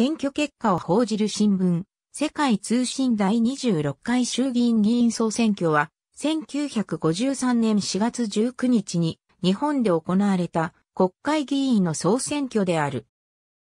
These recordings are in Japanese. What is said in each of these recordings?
選挙結果を報じる新聞、世界通信第26回衆議院議員総選挙は、1953年4月19日に日本で行われた国会議員の総選挙である。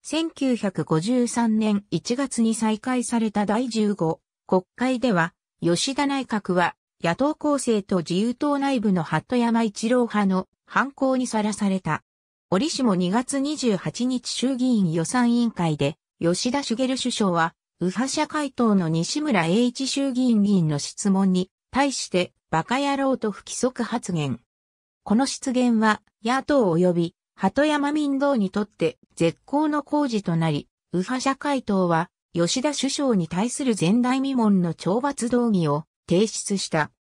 1953年1月に再開された第15国会では、吉田内閣は野党構成と自由党内部の鳩山一郎派の反抗にさらされた。折しも2月28日衆議院予算委員会で吉田茂首相は、右派社会党の西村栄一衆議院議員の質問に、対して、馬鹿野郎と不規則発言。この失言は、野党及び、鳩山民道にとって絶好の工事となり、右派社会党は、吉田首相に対する前代未聞の懲罰動議を提出した。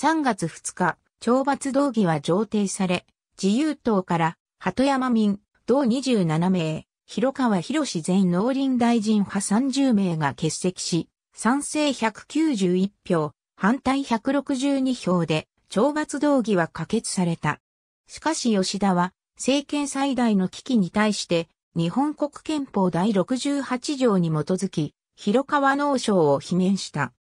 3月2日、懲罰動議は上呈され、自由党から、鳩山民、同27名、広川博士前農林大臣派30名が欠席し、賛成191票、反対162票で、懲罰動議は可決された。しかし吉田は、政権最大の危機に対して、日本国憲法第68条に基づき、広川農省を罷免した。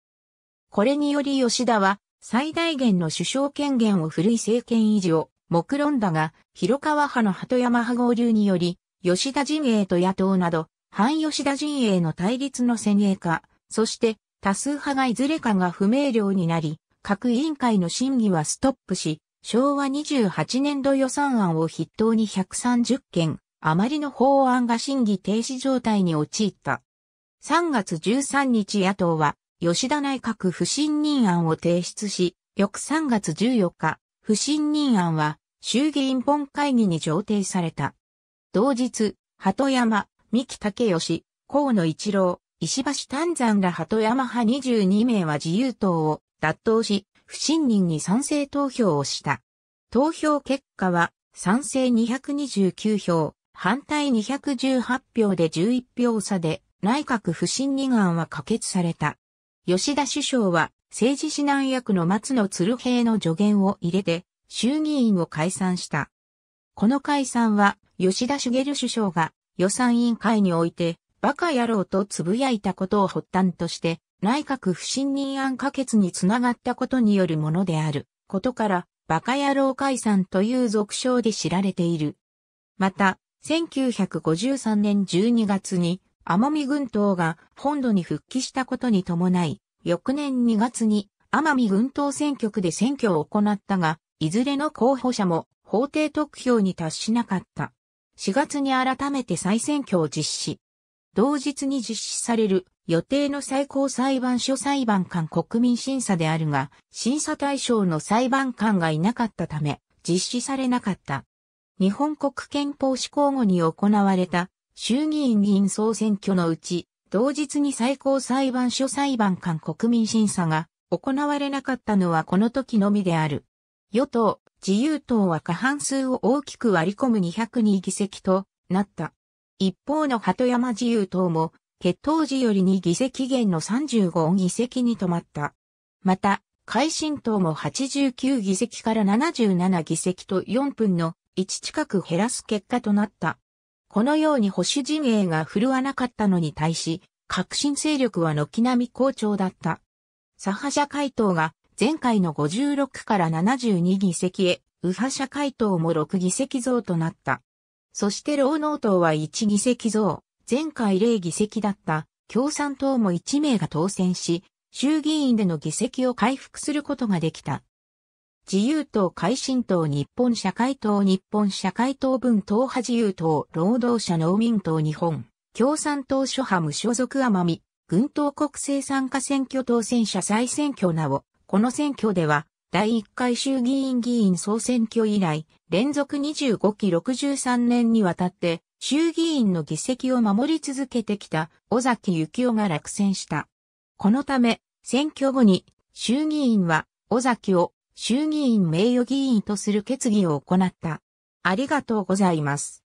これにより吉田は、最大限の首相権限を振るい政権維持を目論んだが、広川派の鳩山派合流により、吉田陣営と野党など、反吉田陣営の対立の先鋭化、そして多数派がいずれかが不明瞭になり、各委員会の審議はストップし、昭和28年度予算案を筆頭に130件、余りの法案が審議停止状態に陥った。3月13日野党は、吉田内閣不信任案を提出し、翌3月14日、不信任案は、衆議院本会議に上呈された。同日、鳩山、三木武義、河野一郎、石橋丹山ら鳩山派22名は自由党を脱党し、不信任に賛成投票をした。投票結果は、賛成229票、反対218票で11票差で、内閣不信任案は可決された。吉田首相は、政治指南役の松野鶴平の助言を入れて、衆議院を解散した。この解散は、吉田茂首相が予算委員会において、バカ野郎とつぶやいたことを発端として、内閣不信任案可決につながったことによるものであることから、バカ野郎解散という俗称で知られている。また、1953年12月に、奄美群島が本土に復帰したことに伴い、翌年2月に奄美群島選挙区で選挙を行ったが、いずれの候補者も法定得票に達しなかった。4月に改めて再選挙を実施。同日に実施される予定の最高裁判所裁判官国民審査であるが、審査対象の裁判官がいなかったため、実施されなかった。日本国憲法施行後に行われた衆議院議員総選挙のうち、同日に最高裁判所裁判官国民審査が行われなかったのはこの時のみである。与党、自由党は過半数を大きく割り込む202議席となった。一方の鳩山自由党も、決闘時よりに議席減の35議席に止まった。また、改新党も89議席から77議席と4分の1近く減らす結果となった。このように保守陣営が振るわなかったのに対し、革新勢力は軒並み好調だった。左派社会党が前回の56から72議席へ、右派社会党も6議席増となった。そして労農党は1議席増、前回0議席だった共産党も1名が当選し、衆議院での議席を回復することができた。自由党、改新党、日本社会党、日本社会党分党派自由党、労働者農民党日本、共産党諸派無所属奄美、軍党国政参加選挙当選者再選挙なお、この選挙では、第1回衆議院議員総選挙以来、連続25期63年にわたって、衆議院の議席を守り続けてきた尾崎幸雄が落選した。このため、選挙後に衆議院は尾崎を衆議院名誉議員とする決議を行った。ありがとうございます。